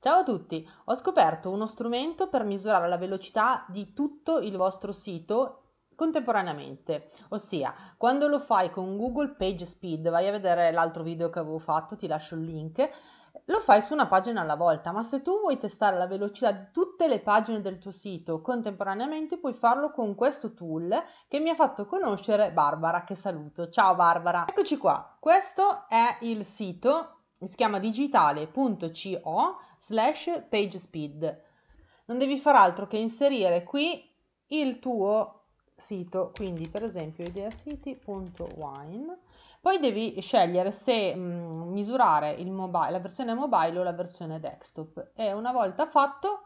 Ciao a tutti, ho scoperto uno strumento per misurare la velocità di tutto il vostro sito contemporaneamente, ossia quando lo fai con Google Page Speed, vai a vedere l'altro video che avevo fatto, ti lascio il link, lo fai su una pagina alla volta, ma se tu vuoi testare la velocità di tutte le pagine del tuo sito contemporaneamente puoi farlo con questo tool che mi ha fatto conoscere Barbara, che saluto. Ciao Barbara! Eccoci qua, questo è il sito si chiama digitale.co slash pagespeed. Non devi fare altro che inserire qui il tuo sito, quindi per esempio ideacity.wine, poi devi scegliere se mh, mm, misurare mobile, la versione mobile o la versione desktop e una volta fatto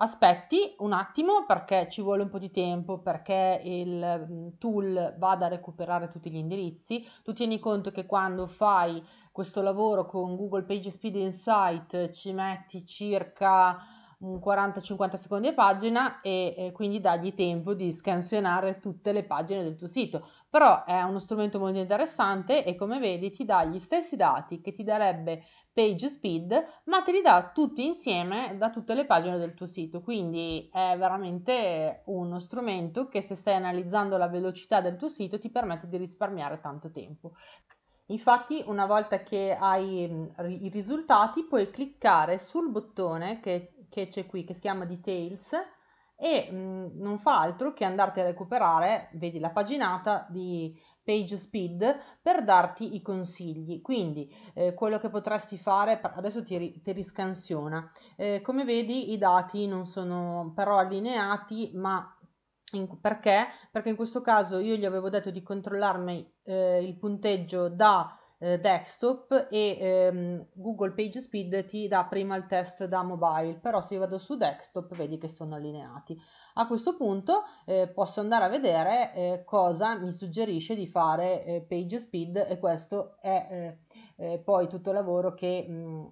aspetti un attimo perché ci vuole un po' di tempo perché il mm, tool vada a recuperare tutti gli indirizzi. Tu tieni conto che quando fai questo lavoro con Google PageSpeed Insight ci metti circa 40-50 secondi a pagina e eh, quindi dagli tempo di scansionare tutte le pagine del tuo sito. Però è uno strumento molto interessante e come vedi ti dà gli stessi dati che ti darebbe PageSpeed, ma te li dà tutti insieme da tutte le pagine del tuo sito. Quindi è veramente uno strumento che se stai analizzando la velocità del tuo sito ti permette di risparmiare tanto tempo. Infatti, una volta che hai mm, i risultati, puoi cliccare sul bottone che che c'è qui, che si chiama Details, e mh, non fa altro che andarti a recuperare, vedi la paginata di Page Speed, per darti i consigli. Quindi eh, quello che potresti fare, adesso ti, ti riscansiona. Eh, come vedi i dati non sono però allineati, ma in, perché? Perché in questo caso io gli avevo detto di controllarmi eh, il punteggio da eh, desktop e ehm, Google Page Speed ti dà prima il test da mobile, però se io vado su desktop vedi che sono allineati. A questo punto eh, posso andare a vedere eh, cosa mi suggerisce di fare eh, Page Speed e questo è eh, eh, poi tutto il lavoro che mh, mm,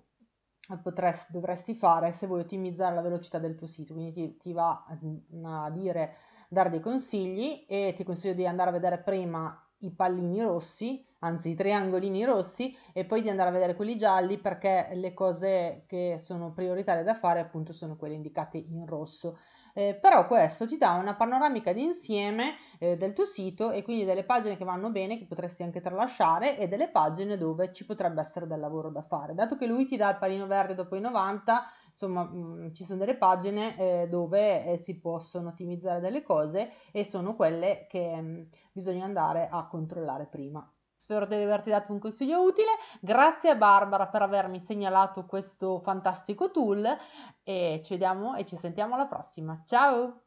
potresti, dovresti fare se vuoi ottimizzare la velocità del tuo sito, quindi ti, ti va a, mm, a dire dare dei consigli e ti consiglio di andare a vedere prima i pallini rossi, anzi i triangolini rossi, e poi di andare a vedere quelli gialli perché le cose che sono prioritarie da fare appunto sono quelle indicate in rosso. Eh, però questo ti dà una panoramica d'insieme insieme eh, del tuo sito e quindi delle pagine che vanno bene, che potresti anche tralasciare e delle pagine dove ci potrebbe essere del lavoro da fare. Dato che lui ti dà il palino verde dopo i 90, insomma mh, mm, ci sono delle pagine eh, dove eh, si possono ottimizzare delle cose e sono quelle che mh, mm, bisogna andare a controllare prima. Spero di averti dato un consiglio utile. Grazie a Barbara per avermi segnalato questo fantastico tool e ci vediamo e ci sentiamo alla prossima. Ciao!